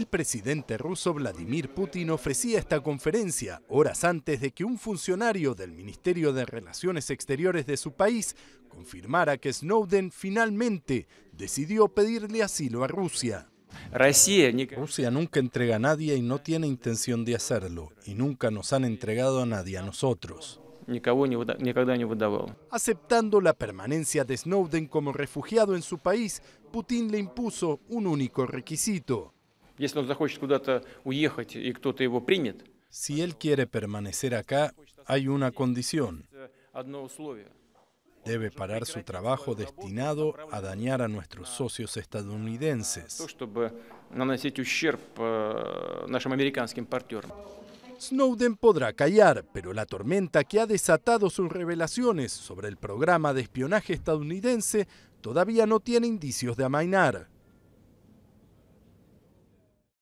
el presidente ruso Vladimir Putin ofrecía esta conferencia horas antes de que un funcionario del Ministerio de Relaciones Exteriores de su país confirmara que Snowden finalmente decidió pedirle asilo a Rusia. Rusia nunca entrega a nadie y no tiene intención de hacerlo, y nunca nos han entregado a nadie a nosotros. Aceptando la permanencia de Snowden como refugiado en su país, Putin le impuso un único requisito, si él quiere permanecer acá, hay una condición. Debe parar su trabajo destinado a dañar a nuestros socios estadounidenses. Э, Snowden podrá callar, pero la tormenta que ha desatado sus revelaciones sobre el programa de espionaje estadounidense todavía no tiene indicios de amainar.